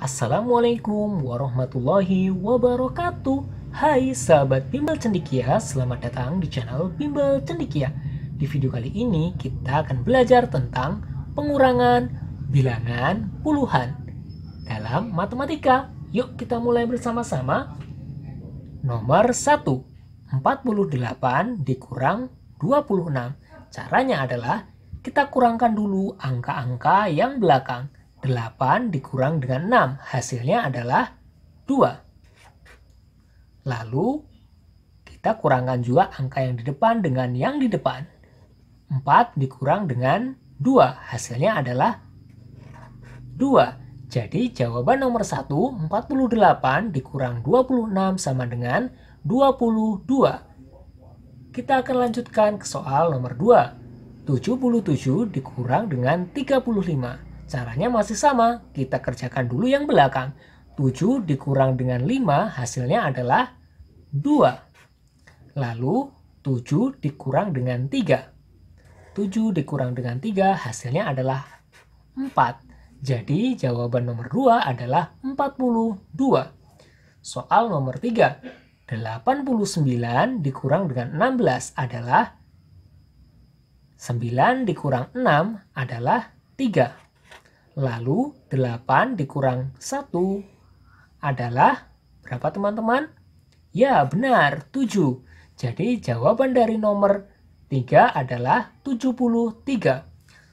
Assalamualaikum warahmatullahi wabarakatuh Hai sahabat Bimbel Cendikia, selamat datang di channel Bimbel Cendikia Di video kali ini kita akan belajar tentang pengurangan, bilangan, puluhan dalam matematika Yuk kita mulai bersama-sama Nomor 1 48 dikurang 26 Caranya adalah kita kurangkan dulu angka-angka yang belakang 8 dikurang dengan 6, hasilnya adalah 2. Lalu, kita kurangkan juga angka yang di depan dengan yang di depan. 4 dikurang dengan 2, hasilnya adalah 2. Jadi, jawaban nomor 1, 48 dikurang 26 sama dengan 22. Kita akan lanjutkan ke soal nomor 2, 77 dikurang dengan 35. Caranya masih sama, kita kerjakan dulu yang belakang. 7 dikurang dengan 5 hasilnya adalah 2. Lalu 7 dikurang dengan 3. 7 dikurang dengan 3 hasilnya adalah 4. Jadi jawaban nomor 2 adalah 42. Soal nomor 3. 89 dikurang dengan 16 adalah 9 dikurang 6 adalah 3. Lalu 8 dikurang 1 adalah berapa teman-teman? Ya benar, 7. Jadi jawaban dari nomor 3 adalah 73.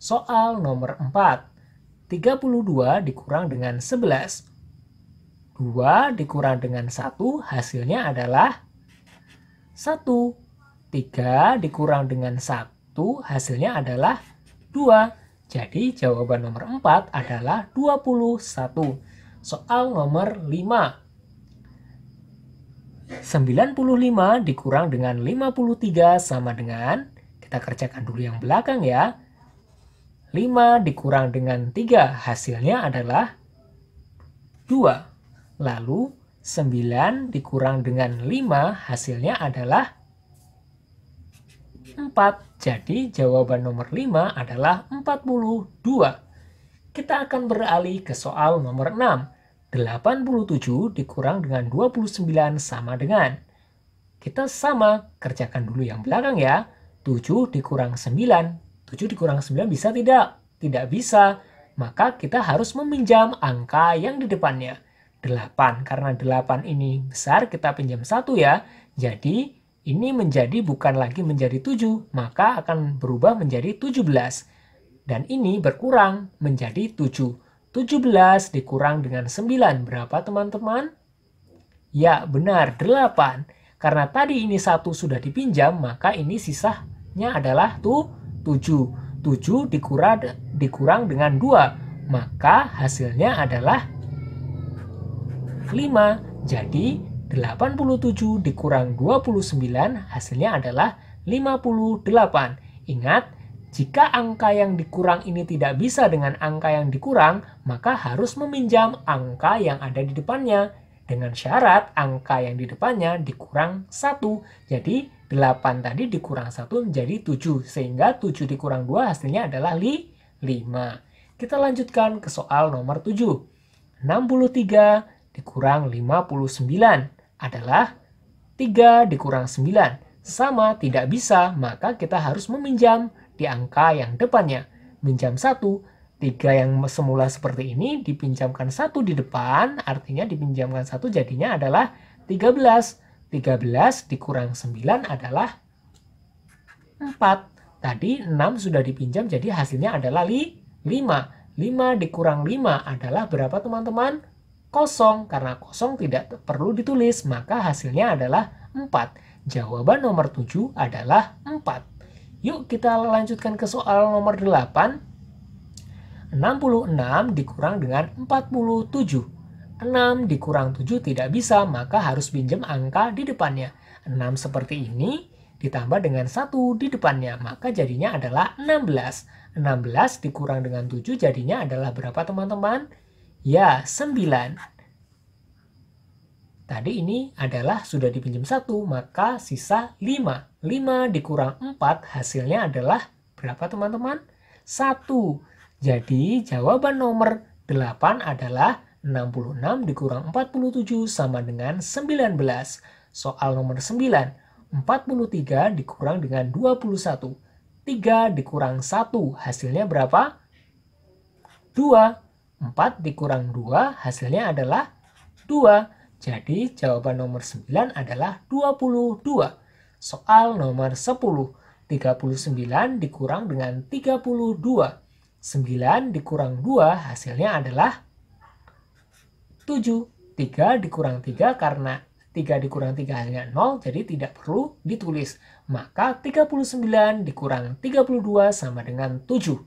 Soal nomor 4. 32 dikurang dengan 11. 2 dikurang dengan 1 hasilnya adalah 1. 3 dikurang dengan 1 hasilnya adalah 2. Jadi jawaban nomor 4 adalah 21. Soal nomor 5. 95 dikurang dengan 53 sama dengan, kita kerjakan dulu yang belakang ya. 5 dikurang dengan 3 hasilnya adalah 2. Lalu 9 dikurang dengan 5 hasilnya adalah 2. 4. Jadi jawaban nomor 5 adalah 42. Kita akan beralih ke soal nomor 6. 87 dikurang dengan 29 sama dengan. Kita sama, kerjakan dulu yang belakang ya. 7 dikurang 9. 7 dikurang 9 bisa tidak? Tidak bisa. Maka kita harus meminjam angka yang di depannya. 8. Karena 8 ini besar, kita pinjam 1 ya. Jadi ini menjadi bukan lagi menjadi 7, maka akan berubah menjadi 17. Dan ini berkurang menjadi 7. 17 dikurang dengan 9, berapa teman-teman? Ya, benar, 8. Karena tadi ini satu sudah dipinjam, maka ini sisanya adalah tuh 7. 7 dikurang, dikurang dengan 2, maka hasilnya adalah 5. Jadi, 87 dikurang 29 hasilnya adalah 58. Ingat, jika angka yang dikurang ini tidak bisa dengan angka yang dikurang, maka harus meminjam angka yang ada di depannya. Dengan syarat angka yang di depannya dikurang 1. Jadi 8 tadi dikurang 1 menjadi 7. Sehingga 7 dikurang 2 hasilnya adalah 5. Kita lanjutkan ke soal nomor 7. 63 dikurang 59 adalah 3 dikurang 9 sama tidak bisa, maka kita harus meminjam di angka yang depannya. Minjam 1, 3 yang semula seperti ini dipinjamkan 1 di depan, artinya dipinjamkan 1 jadinya adalah 13. 13 dikurang 9 adalah 4. Tadi 6 sudah dipinjam jadi hasilnya adalah 5. 5 dikurang 5 adalah berapa teman-teman? kosong. Karena kosong tidak perlu ditulis, maka hasilnya adalah 4. Jawaban nomor 7 adalah 4. Yuk kita lanjutkan ke soal nomor 8. 66 dikurang dengan 47. 6 dikurang 7 tidak bisa, maka harus pinjam angka di depannya. 6 seperti ini ditambah dengan 1 di depannya, maka jadinya adalah 16. 16 dikurang dengan 7 jadinya adalah berapa teman-teman? Ya, 9. Tadi ini adalah sudah dipinjam 1, maka sisa 5. 5 dikurang 4 hasilnya adalah berapa teman-teman? 1. Jadi jawaban nomor 8 adalah 66 dikurang 47 sama dengan 19. Soal nomor 9, 43 dikurang dengan 21. 3 dikurang 1 hasilnya berapa? 2. 4 dikurang 2 hasilnya adalah 2. Jadi jawaban nomor 9 adalah 22. Soal nomor 10. 39 dikurang dengan 32. 9 dikurang 2 hasilnya adalah 7. 3 dikurang 3 karena 3 dikurang 3 hanya 0, jadi tidak perlu ditulis. Maka 39 dikurang 32 sama dengan 7.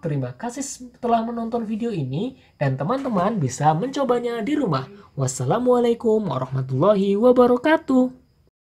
Terima kasih telah menonton video ini dan teman-teman bisa mencobanya di rumah. Wassalamualaikum warahmatullahi wabarakatuh.